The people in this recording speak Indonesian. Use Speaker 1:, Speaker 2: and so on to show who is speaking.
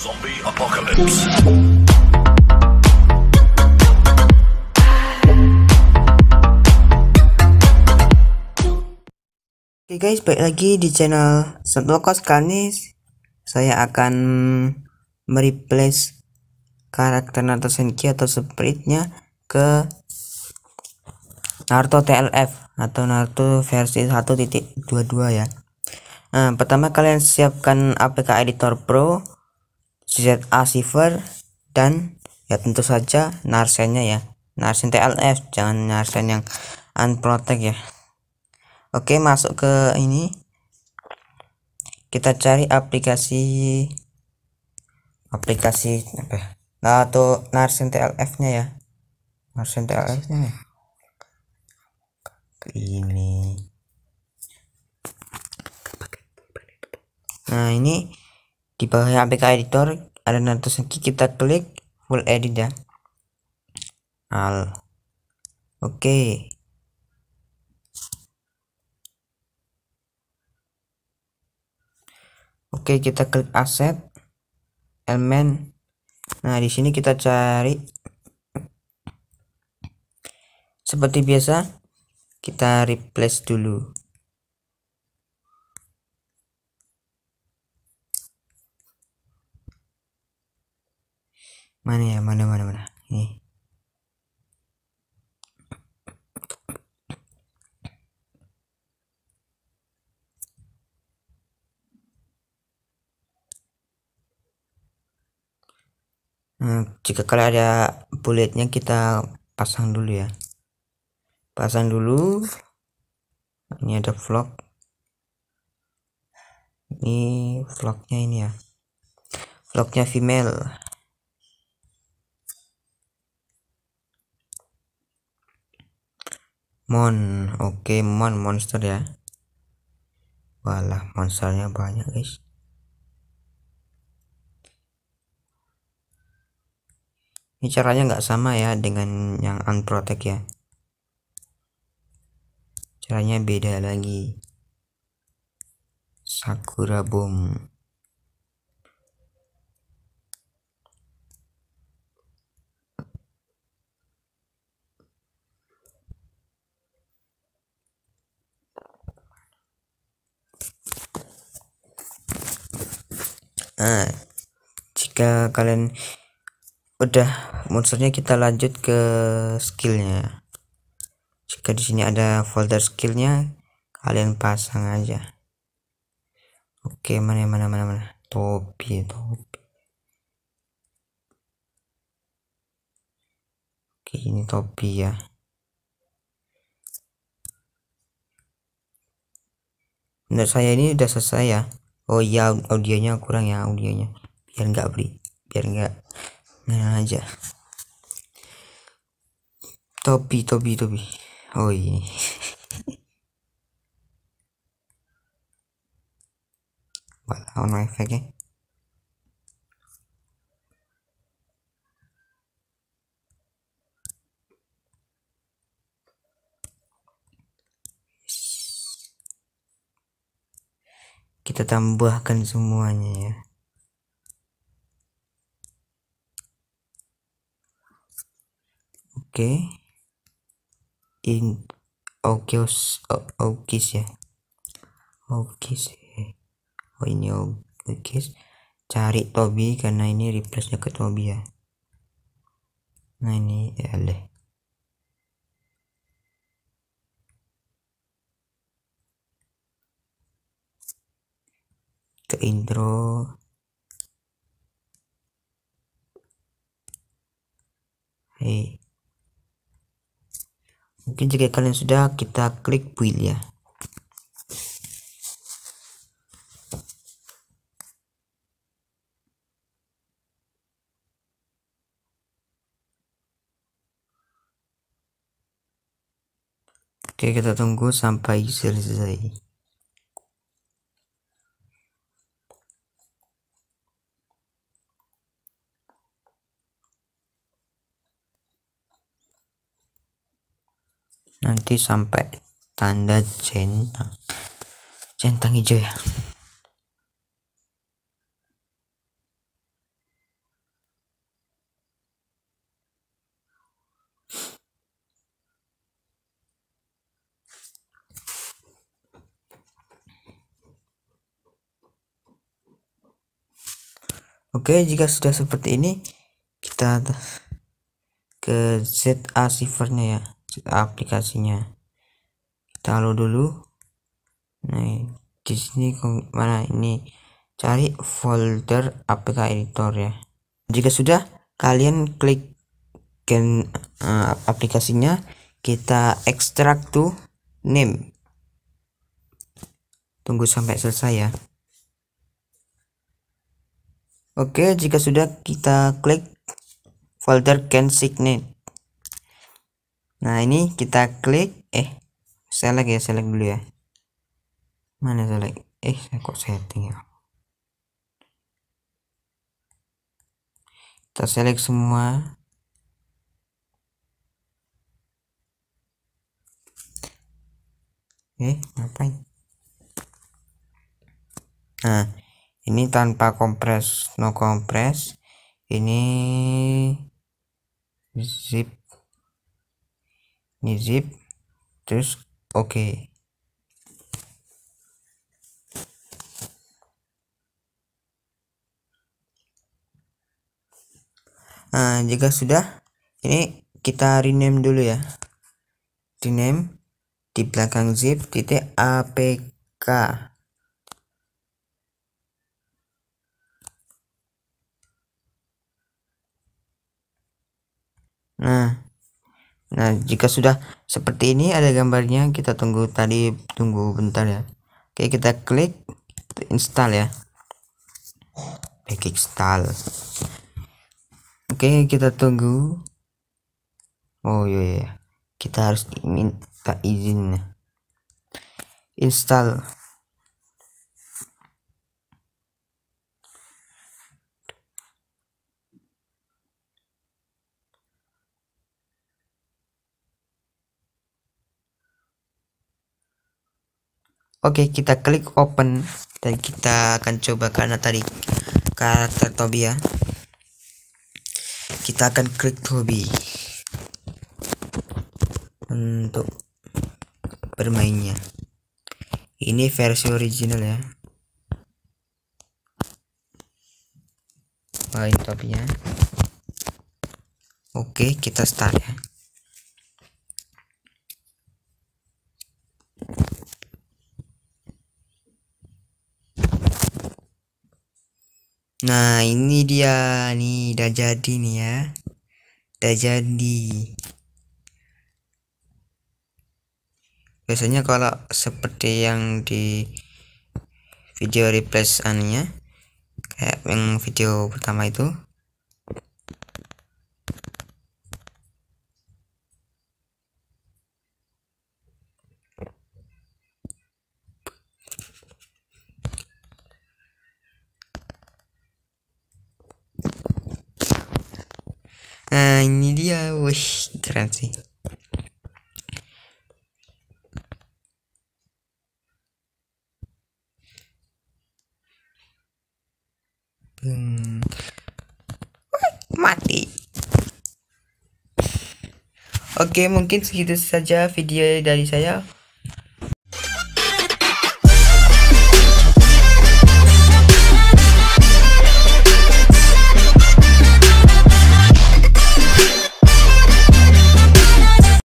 Speaker 1: Oke okay guys, balik lagi di channel Sentlokos Kanis. Saya akan mereplace karakter Naruto Senki atau Spiritnya ke Naruto TLF atau Naruto versi 1.22 ya. Nah, pertama kalian siapkan APK Editor Pro ZA Silver dan ya tentu saja narsennya ya narsen TLF jangan narsen yang unprotect ya oke masuk ke ini kita cari aplikasi aplikasi apa ya? nah atau narsen TLF nya ya narsen TLF nya ya ini nah ini di bawahnya APK editor ada notis lagi kita klik full edit ya al oke okay. oke okay, kita klik aset elemen nah di sini kita cari seperti biasa kita replace dulu mana ya mana mana mana ini Hmm jika kalian ada bulletnya kita pasang dulu ya pasang dulu ini ada vlog ini vlognya ini ya vlognya female mon oke okay, mon monster ya walah monsternya banyak guys ini caranya nggak sama ya dengan yang unprotect ya caranya beda lagi sakura bomb nah jika kalian udah monsternya kita lanjut ke skillnya jika di sini ada folder skillnya kalian pasang aja oke mana mana mana mana topi topi oke ini topi ya menurut saya ini udah selesai ya oh iya audionya kurang ya audionya biar nggak beri biar nggak nah aja topi topi topi oh ini Wah, efeknya kita tambahkan semuanya ya oke okay. in okios okis ya okis oh ini okis cari Tobi karena ini replace-nya ke Tobi ya nah ini ya deh ke intro hey. mungkin jika kalian sudah kita klik build ya Oke kita tunggu sampai selesai nanti sampai tanda centang centang hijau ya Oke, jika sudah seperti ini, kita ke ZA sifernya ya aplikasinya kita halo dulu nah di sini mana ini cari folder apk editor ya jika sudah kalian klik gen uh, aplikasinya kita ekstrak tuh name tunggu sampai selesai ya oke jika sudah kita klik folder can Signet nah ini kita klik eh select ya select dulu ya mana select eh kok setting ya kita select semua eh ngapain nah ini tanpa kompres no kompres ini zip ngizip terus oke okay. Nah, jika sudah, ini kita rename dulu ya. Rename di belakang zip titik apk. Nah, Nah, jika sudah seperti ini ada gambarnya, kita tunggu tadi tunggu bentar ya. Oke, kita klik install ya. klik install. Oke, kita tunggu. Oh iya, iya. kita harus minta izinnya. Install oke kita klik open dan kita akan coba karena tadi karakter Tobi ya kita akan klik Tobi untuk bermainnya ini versi original ya main ya. oke kita start ya Nah ini dia nih udah jadi nih ya Udah jadi Biasanya kalau seperti yang di video repress aninya Kayak yang video pertama itu nah ini dia wih keren sih hmm. mati Oke mungkin segitu saja video dari saya